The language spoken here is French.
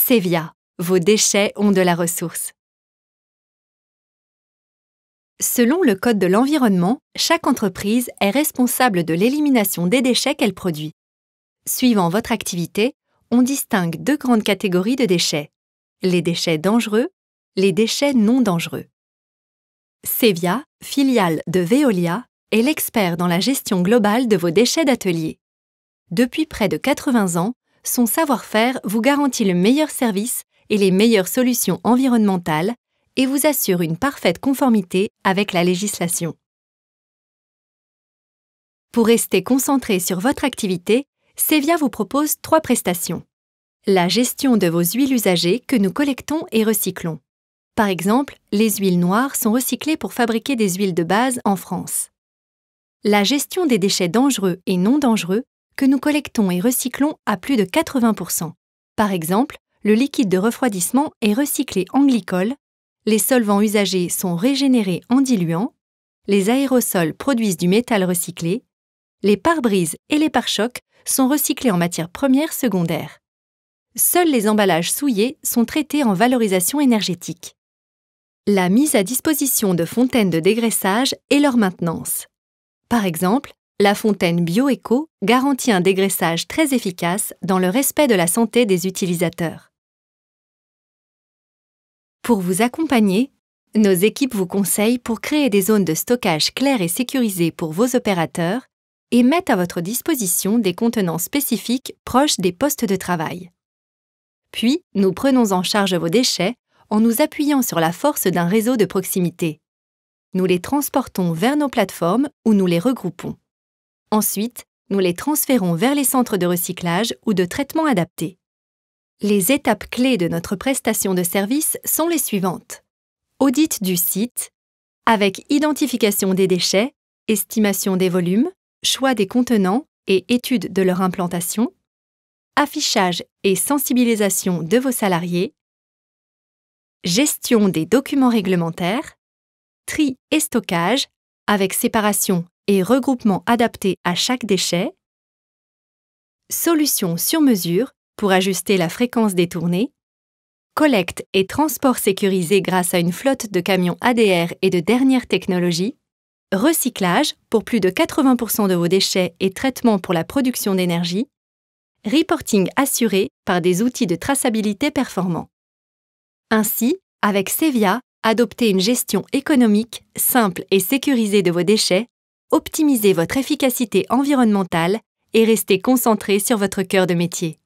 Sevia, vos déchets ont de la ressource. Selon le Code de l'environnement, chaque entreprise est responsable de l'élimination des déchets qu'elle produit. Suivant votre activité, on distingue deux grandes catégories de déchets. Les déchets dangereux, les déchets non dangereux. Sevia, filiale de Veolia, est l'expert dans la gestion globale de vos déchets d'atelier. Depuis près de 80 ans, son savoir-faire vous garantit le meilleur service et les meilleures solutions environnementales et vous assure une parfaite conformité avec la législation. Pour rester concentré sur votre activité, Sevia vous propose trois prestations. La gestion de vos huiles usagées que nous collectons et recyclons. Par exemple, les huiles noires sont recyclées pour fabriquer des huiles de base en France. La gestion des déchets dangereux et non dangereux que nous collectons et recyclons à plus de 80%. Par exemple, le liquide de refroidissement est recyclé en glycol, les solvants usagés sont régénérés en diluant, les aérosols produisent du métal recyclé, les pare-brises et les pare-chocs sont recyclés en matière première secondaire. Seuls les emballages souillés sont traités en valorisation énergétique. La mise à disposition de fontaines de dégraissage et leur maintenance. Par exemple, la fontaine BioEco garantit un dégraissage très efficace dans le respect de la santé des utilisateurs. Pour vous accompagner, nos équipes vous conseillent pour créer des zones de stockage claires et sécurisées pour vos opérateurs et mettent à votre disposition des contenants spécifiques proches des postes de travail. Puis, nous prenons en charge vos déchets en nous appuyant sur la force d'un réseau de proximité. Nous les transportons vers nos plateformes où nous les regroupons. Ensuite, nous les transférons vers les centres de recyclage ou de traitement adaptés. Les étapes clés de notre prestation de service sont les suivantes. Audit du site, avec identification des déchets, estimation des volumes, choix des contenants et étude de leur implantation, affichage et sensibilisation de vos salariés, gestion des documents réglementaires, tri et stockage avec séparation et regroupement adapté à chaque déchet, solution sur mesure pour ajuster la fréquence des tournées, collecte et transport sécurisé grâce à une flotte de camions ADR et de dernière technologie, recyclage pour plus de 80% de vos déchets et traitement pour la production d'énergie, reporting assuré par des outils de traçabilité performants. Ainsi, avec Sevia, adoptez une gestion économique, simple et sécurisée de vos déchets optimisez votre efficacité environnementale et restez concentré sur votre cœur de métier.